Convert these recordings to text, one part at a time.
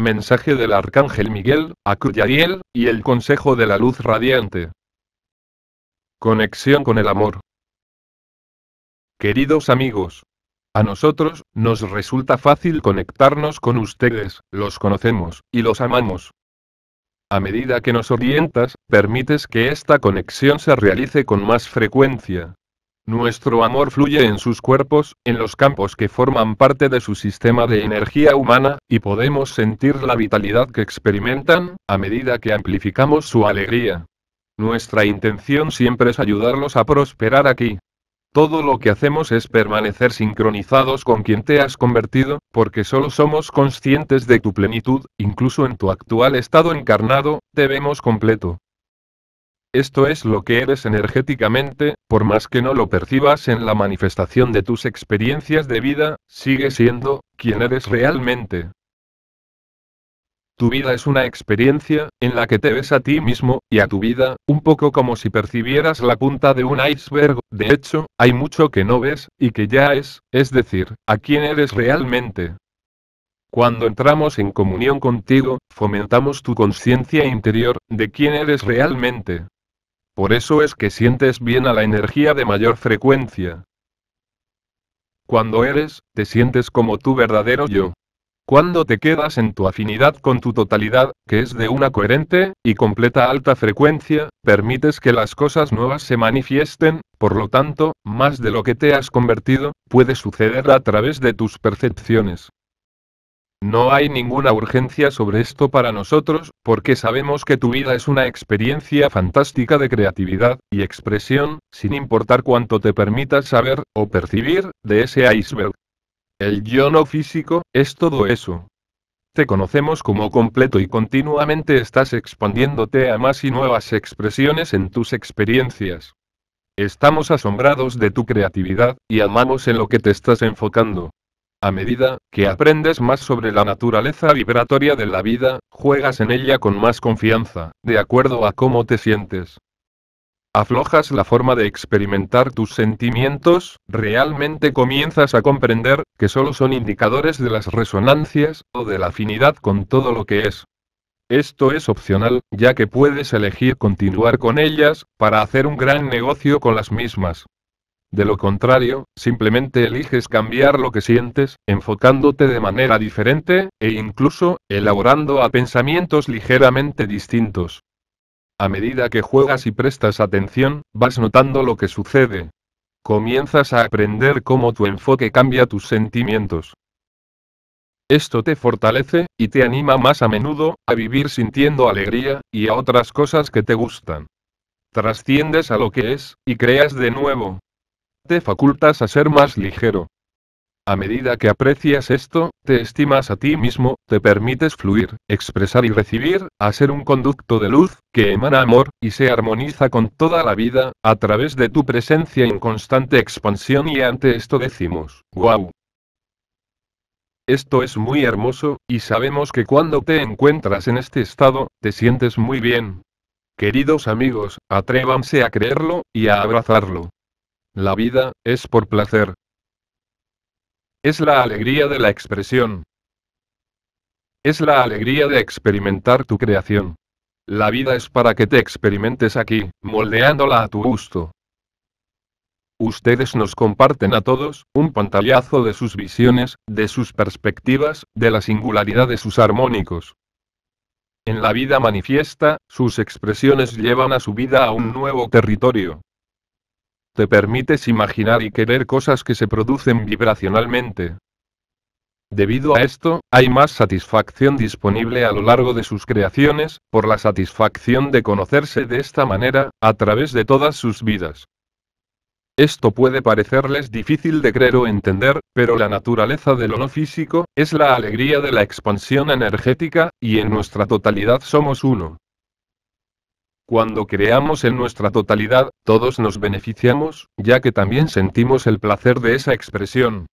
Mensaje del Arcángel Miguel, a Cuyariel, y el Consejo de la Luz Radiante. Conexión con el amor. Queridos amigos, a nosotros, nos resulta fácil conectarnos con ustedes, los conocemos, y los amamos. A medida que nos orientas, permites que esta conexión se realice con más frecuencia, nuestro amor fluye en sus cuerpos, en los campos que forman parte de su sistema de energía humana, y podemos sentir la vitalidad que experimentan, a medida que amplificamos su alegría. Nuestra intención siempre es ayudarlos a prosperar aquí. Todo lo que hacemos es permanecer sincronizados con quien te has convertido, porque solo somos conscientes de tu plenitud, incluso en tu actual estado encarnado, te vemos completo. Esto es lo que eres energéticamente, por más que no lo percibas en la manifestación de tus experiencias de vida, sigue siendo quien eres realmente. Tu vida es una experiencia, en la que te ves a ti mismo, y a tu vida, un poco como si percibieras la punta de un iceberg, de hecho, hay mucho que no ves, y que ya es, es decir, a quién eres realmente. Cuando entramos en comunión contigo, fomentamos tu conciencia interior de quién eres realmente. Por eso es que sientes bien a la energía de mayor frecuencia. Cuando eres, te sientes como tu verdadero yo. Cuando te quedas en tu afinidad con tu totalidad, que es de una coherente y completa alta frecuencia, permites que las cosas nuevas se manifiesten, por lo tanto, más de lo que te has convertido, puede suceder a través de tus percepciones. No hay ninguna urgencia sobre esto para nosotros, porque sabemos que tu vida es una experiencia fantástica de creatividad y expresión, sin importar cuánto te permitas saber o percibir de ese iceberg. El yo no físico es todo eso. Te conocemos como completo y continuamente estás expandiéndote a más y nuevas expresiones en tus experiencias. Estamos asombrados de tu creatividad y amamos en lo que te estás enfocando. A medida que aprendes más sobre la naturaleza vibratoria de la vida, juegas en ella con más confianza, de acuerdo a cómo te sientes. Aflojas la forma de experimentar tus sentimientos, realmente comienzas a comprender que solo son indicadores de las resonancias o de la afinidad con todo lo que es. Esto es opcional, ya que puedes elegir continuar con ellas, para hacer un gran negocio con las mismas. De lo contrario, simplemente eliges cambiar lo que sientes, enfocándote de manera diferente, e incluso, elaborando a pensamientos ligeramente distintos. A medida que juegas y prestas atención, vas notando lo que sucede. Comienzas a aprender cómo tu enfoque cambia tus sentimientos. Esto te fortalece, y te anima más a menudo, a vivir sintiendo alegría, y a otras cosas que te gustan. Trasciendes a lo que es, y creas de nuevo, te facultas a ser más ligero. A medida que aprecias esto, te estimas a ti mismo, te permites fluir, expresar y recibir, a ser un conducto de luz, que emana amor, y se armoniza con toda la vida, a través de tu presencia en constante expansión y ante esto decimos, ¡guau! Esto es muy hermoso, y sabemos que cuando te encuentras en este estado, te sientes muy bien. Queridos amigos, atrévanse a creerlo, y a abrazarlo. La vida, es por placer. Es la alegría de la expresión. Es la alegría de experimentar tu creación. La vida es para que te experimentes aquí, moldeándola a tu gusto. Ustedes nos comparten a todos, un pantallazo de sus visiones, de sus perspectivas, de la singularidad de sus armónicos. En la vida manifiesta, sus expresiones llevan a su vida a un nuevo territorio. Te permites imaginar y querer cosas que se producen vibracionalmente. Debido a esto, hay más satisfacción disponible a lo largo de sus creaciones, por la satisfacción de conocerse de esta manera, a través de todas sus vidas. Esto puede parecerles difícil de creer o entender, pero la naturaleza de lo no físico es la alegría de la expansión energética, y en nuestra totalidad somos uno. Cuando creamos en nuestra totalidad, todos nos beneficiamos, ya que también sentimos el placer de esa expresión.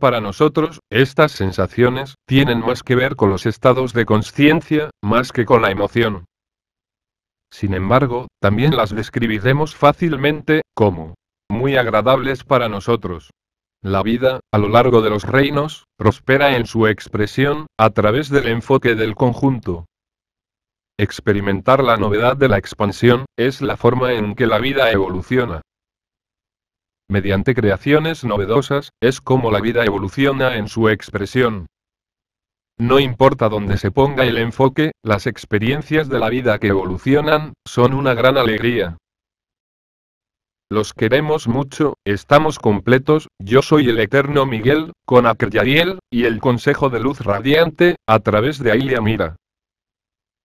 Para nosotros, estas sensaciones tienen más que ver con los estados de conciencia, más que con la emoción. Sin embargo, también las describiremos fácilmente como muy agradables para nosotros. La vida, a lo largo de los reinos, prospera en su expresión, a través del enfoque del conjunto, Experimentar la novedad de la expansión es la forma en que la vida evoluciona. Mediante creaciones novedosas, es como la vida evoluciona en su expresión. No importa dónde se ponga el enfoque, las experiencias de la vida que evolucionan, son una gran alegría. Los queremos mucho, estamos completos, yo soy el eterno Miguel, con Akeryariel, y el Consejo de Luz Radiante, a través de Ailia Mira.